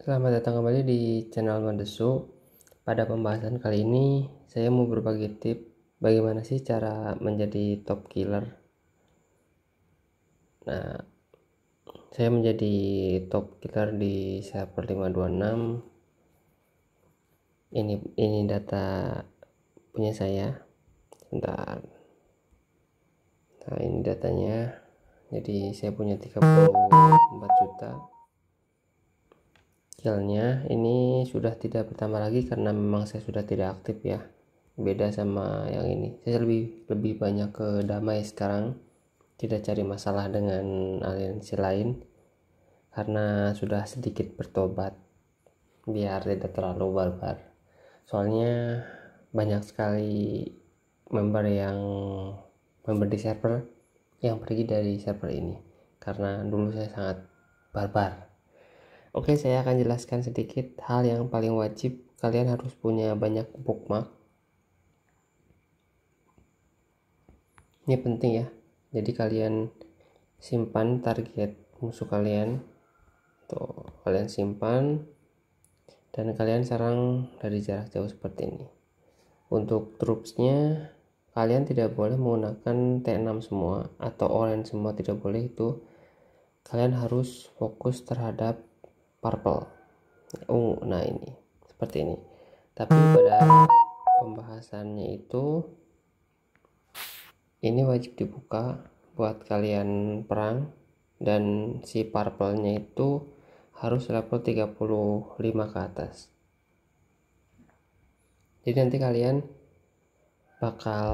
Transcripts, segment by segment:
Selamat datang kembali di channel Mandesu. Pada pembahasan kali ini, saya mau berbagi tips bagaimana sih cara menjadi top killer. Nah, saya menjadi top killer di server 526. Ini ini data punya saya. Sebentar. Nah, ini datanya. Jadi saya punya 34 juta skillnya ini sudah tidak bertambah lagi karena memang saya sudah tidak aktif ya beda sama yang ini saya lebih lebih banyak ke damai sekarang tidak cari masalah dengan aliansi lain karena sudah sedikit bertobat biar tidak terlalu barbar soalnya banyak sekali member yang member di server yang pergi dari server ini karena dulu saya sangat barbar Oke, saya akan jelaskan sedikit hal yang paling wajib kalian harus punya banyak bookmark. Ini penting ya. Jadi kalian simpan target musuh kalian. Tuh, kalian simpan dan kalian serang dari jarak jauh seperti ini. Untuk troopsnya kalian tidak boleh menggunakan T6 semua atau orange semua tidak boleh itu kalian harus fokus terhadap purple ungu oh, nah ini seperti ini tapi pada pembahasannya itu ini wajib dibuka buat kalian perang dan si purple-nya itu harus level 35 ke atas jadi nanti kalian bakal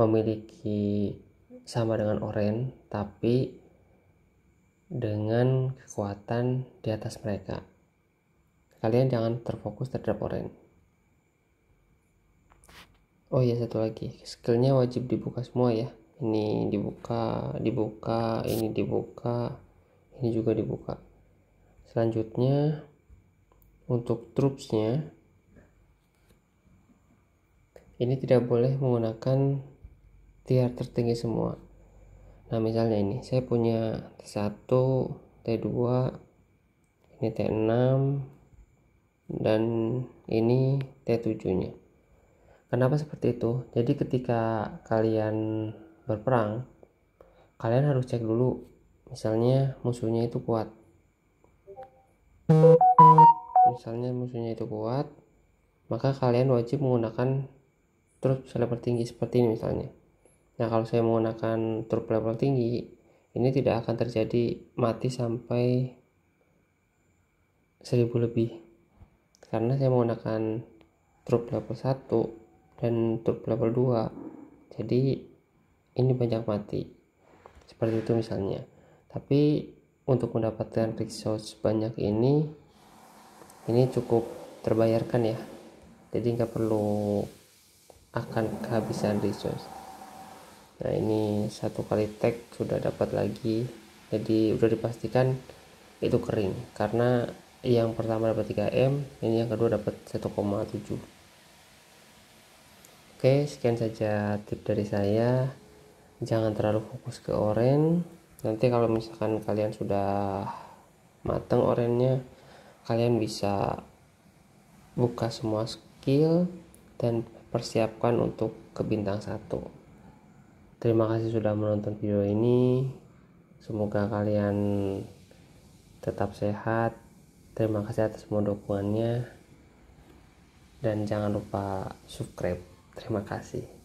memiliki sama dengan orange, tapi dengan kekuatan di atas mereka. Kalian jangan terfokus terhadap orang. Oh iya satu lagi, skillnya wajib dibuka semua ya. Ini dibuka, dibuka, ini dibuka, ini juga dibuka. Selanjutnya untuk troopsnya ini tidak boleh menggunakan tier tertinggi semua nah misalnya ini saya punya T1 T2 ini T6 dan ini T7 nya kenapa seperti itu jadi ketika kalian berperang kalian harus cek dulu misalnya musuhnya itu kuat misalnya musuhnya itu kuat maka kalian wajib menggunakan truk level tinggi seperti ini misalnya Nah, kalau saya menggunakan truk level tinggi, ini tidak akan terjadi mati sampai 1000 lebih. Karena saya menggunakan truk level 1 dan truk level 2. Jadi ini banyak mati. Seperti itu misalnya. Tapi untuk mendapatkan resource banyak ini ini cukup terbayarkan ya. Jadi nggak perlu akan kehabisan resource nah ini satu kali tag sudah dapat lagi jadi udah dipastikan itu kering karena yang pertama dapat 3M ini yang kedua dapat 1,7 oke sekian saja tip dari saya jangan terlalu fokus ke oren nanti kalau misalkan kalian sudah mateng orennya kalian bisa buka semua skill dan persiapkan untuk ke bintang satu Terima kasih sudah menonton video ini. Semoga kalian tetap sehat. Terima kasih atas semua dukungannya. Dan jangan lupa subscribe. Terima kasih.